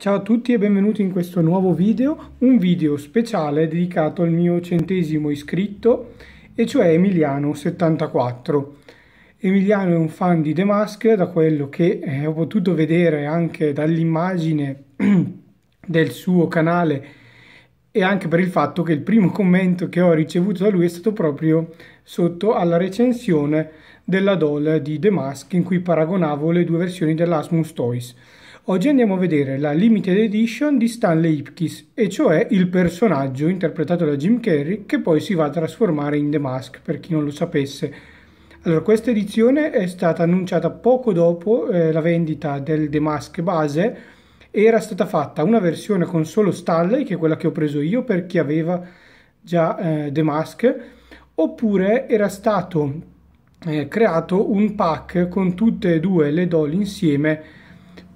Ciao a tutti e benvenuti in questo nuovo video, un video speciale dedicato al mio centesimo iscritto, e cioè Emiliano74. Emiliano è un fan di The Mask, da quello che eh, ho potuto vedere anche dall'immagine del suo canale e anche per il fatto che il primo commento che ho ricevuto da lui è stato proprio sotto alla recensione della Doll di The Mask in cui paragonavo le due versioni dell'Asmus Toys. Oggi andiamo a vedere la limited edition di Stanley Ipkiss, e cioè il personaggio interpretato da Jim Carrey che poi si va a trasformare in The Mask, per chi non lo sapesse. Allora, questa edizione è stata annunciata poco dopo eh, la vendita del The Mask base, era stata fatta una versione con solo Stanley, che è quella che ho preso io per chi aveva già eh, The Mask, oppure era stato eh, creato un pack con tutte e due le doll insieme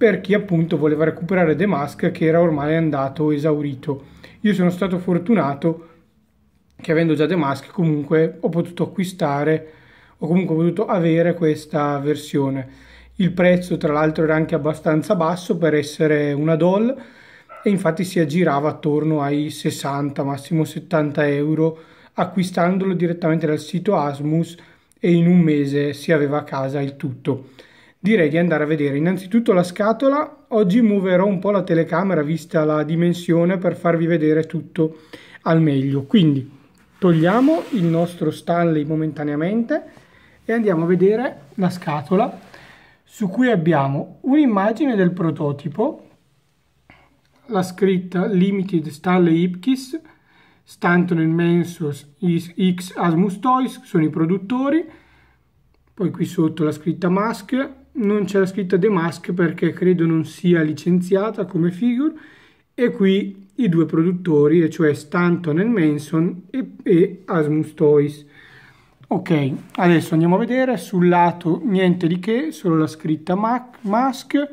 per chi appunto voleva recuperare The Mask che era ormai andato esaurito. Io sono stato fortunato che avendo già The Mask comunque ho potuto acquistare o comunque ho potuto avere questa versione. Il prezzo tra l'altro era anche abbastanza basso per essere una doll e infatti si aggirava attorno ai 60 massimo 70 euro acquistandolo direttamente dal sito Asmus e in un mese si aveva a casa il tutto direi di andare a vedere innanzitutto la scatola. Oggi muoverò un po' la telecamera vista la dimensione per farvi vedere tutto al meglio. Quindi togliamo il nostro Stanley momentaneamente e andiamo a vedere la scatola su cui abbiamo un'immagine del prototipo, la scritta Limited Stanley Ipkiss, Stanton Mensos X Asmus Toys sono i produttori, poi qui sotto la scritta Mask, non c'era scritto The Mask perché credo non sia licenziata come figure e qui i due produttori, cioè Stanton e Manson e, e Asmus Toys. Ok, adesso andiamo a vedere sul lato niente di che, solo la scritta Mask.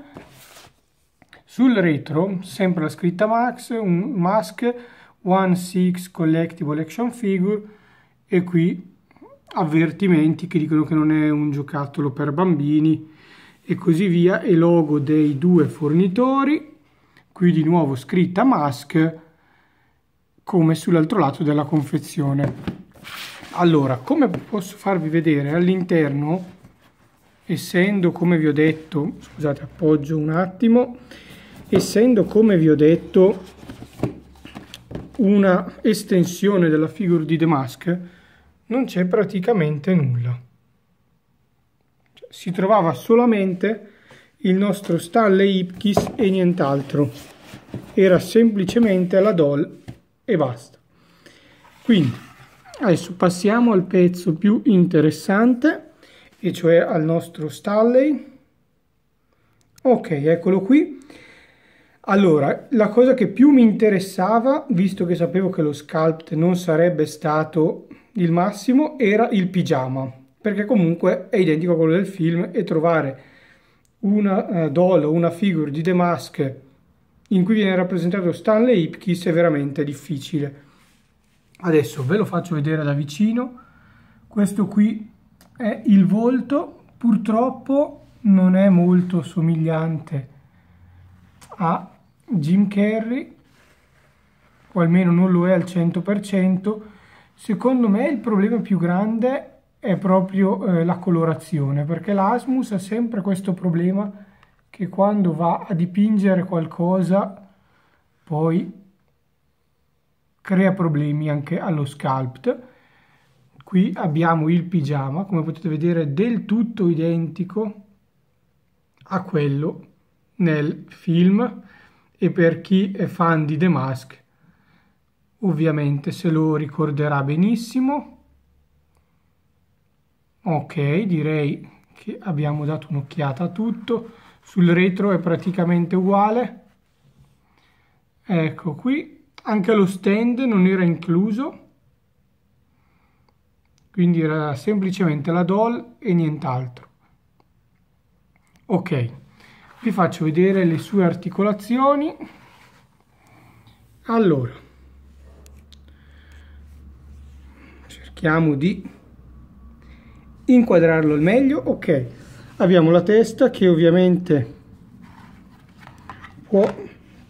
Sul retro, sempre la scritta Max, un Mask One Six Collectible Action Figure e qui avvertimenti che dicono che non è un giocattolo per bambini e così via e logo dei due fornitori qui di nuovo scritta mask come sull'altro lato della confezione allora come posso farvi vedere all'interno essendo come vi ho detto scusate appoggio un attimo essendo come vi ho detto una estensione della figure di The Mask non c'è praticamente nulla si trovava solamente il nostro Stanley Ipkiss e nient'altro. Era semplicemente la doll e basta. Quindi, adesso passiamo al pezzo più interessante, e cioè al nostro Stanley. Ok, eccolo qui. Allora, la cosa che più mi interessava, visto che sapevo che lo sculpt non sarebbe stato il massimo, era il pigiama perché comunque è identico a quello del film e trovare una eh, doll, una figure di The Mask in cui viene rappresentato Stanley Ipkiss è veramente difficile. Adesso ve lo faccio vedere da vicino. Questo qui è il volto, purtroppo non è molto somigliante a Jim Carrey, o almeno non lo è al 100%. Secondo me il problema più grande è proprio eh, la colorazione, perché l'Asmus ha sempre questo problema che quando va a dipingere qualcosa poi crea problemi anche allo sculpt. Qui abbiamo il pigiama, come potete vedere, del tutto identico a quello nel film e per chi è fan di The Mask ovviamente se lo ricorderà benissimo ok direi che abbiamo dato un'occhiata a tutto sul retro è praticamente uguale ecco qui anche lo stand non era incluso quindi era semplicemente la doll e nient'altro ok vi faccio vedere le sue articolazioni allora cerchiamo di inquadrarlo al meglio ok abbiamo la testa che ovviamente può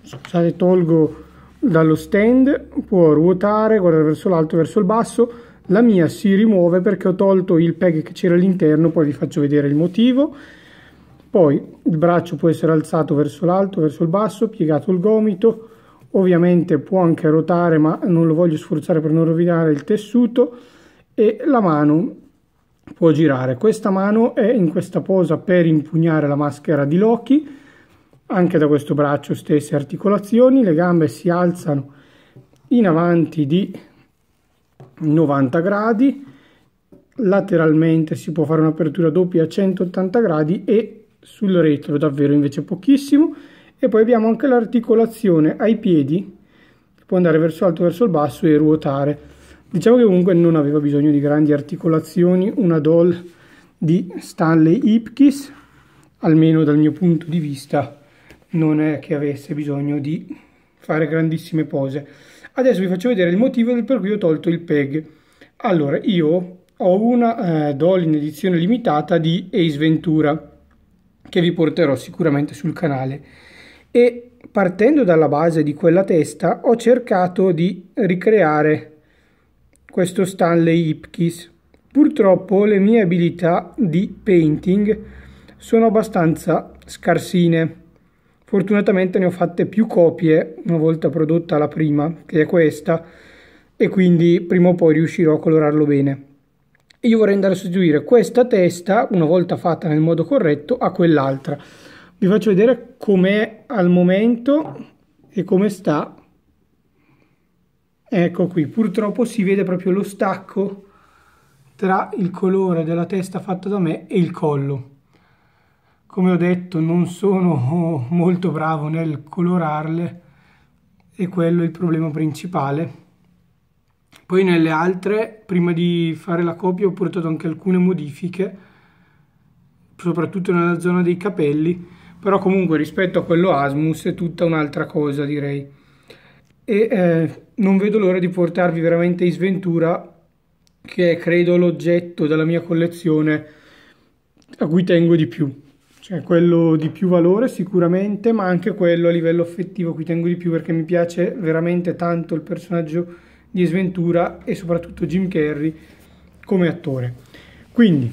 scusate tolgo dallo stand può ruotare guardare verso l'alto verso il basso la mia si rimuove perché ho tolto il peg che c'era all'interno poi vi faccio vedere il motivo poi il braccio può essere alzato verso l'alto verso il basso piegato il gomito ovviamente può anche ruotare ma non lo voglio sforzare per non rovinare il tessuto e la mano può girare. Questa mano è in questa posa per impugnare la maschera di Loki, anche da questo braccio stesse articolazioni, le gambe si alzano in avanti di 90 gradi, lateralmente si può fare un'apertura doppia a 180 gradi e sul retro davvero invece pochissimo e poi abbiamo anche l'articolazione ai piedi può andare verso l'alto verso il basso e ruotare Diciamo che comunque non aveva bisogno di grandi articolazioni, una doll di Stanley Ipkiss, almeno dal mio punto di vista, non è che avesse bisogno di fare grandissime pose. Adesso vi faccio vedere il motivo per cui ho tolto il peg. Allora, io ho una eh, doll in edizione limitata di Ace Ventura, che vi porterò sicuramente sul canale. E partendo dalla base di quella testa, ho cercato di ricreare questo Stanley Ipkiss. Purtroppo le mie abilità di painting sono abbastanza scarsine. Fortunatamente ne ho fatte più copie una volta prodotta la prima, che è questa, e quindi prima o poi riuscirò a colorarlo bene. io vorrei andare a sostituire questa testa, una volta fatta nel modo corretto, a quell'altra. Vi faccio vedere com'è al momento e come sta Ecco qui, purtroppo si vede proprio lo stacco tra il colore della testa fatta da me e il collo. Come ho detto non sono molto bravo nel colorarle e quello è il problema principale. Poi nelle altre, prima di fare la copia, ho portato anche alcune modifiche, soprattutto nella zona dei capelli, però comunque rispetto a quello Asmus è tutta un'altra cosa direi e eh, non vedo l'ora di portarvi veramente in sventura che è credo l'oggetto della mia collezione a cui tengo di più cioè quello di più valore sicuramente ma anche quello a livello affettivo a cui tengo di più perché mi piace veramente tanto il personaggio di Sventura e soprattutto Jim Carrey come attore quindi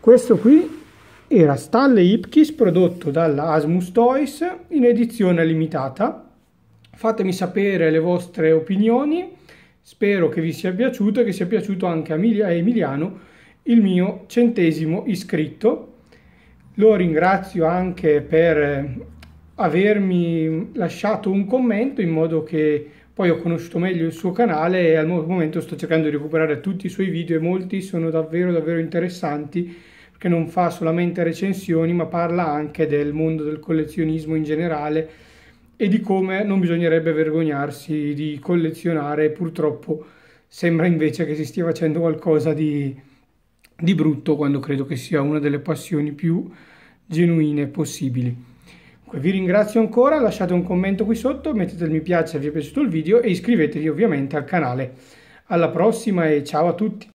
questo qui era Stanley Ipkiss prodotto dalla Asmus Toys in edizione limitata Fatemi sapere le vostre opinioni, spero che vi sia piaciuto e che sia piaciuto anche a Emiliano il mio centesimo iscritto. Lo ringrazio anche per eh, avermi lasciato un commento in modo che poi ho conosciuto meglio il suo canale e al momento sto cercando di recuperare tutti i suoi video e molti sono davvero davvero interessanti perché non fa solamente recensioni ma parla anche del mondo del collezionismo in generale e di come non bisognerebbe vergognarsi di collezionare, purtroppo sembra invece che si stia facendo qualcosa di, di brutto quando credo che sia una delle passioni più genuine possibili. Vi ringrazio ancora, lasciate un commento qui sotto, mettete il mi piace se vi è piaciuto il video e iscrivetevi ovviamente al canale. Alla prossima e ciao a tutti!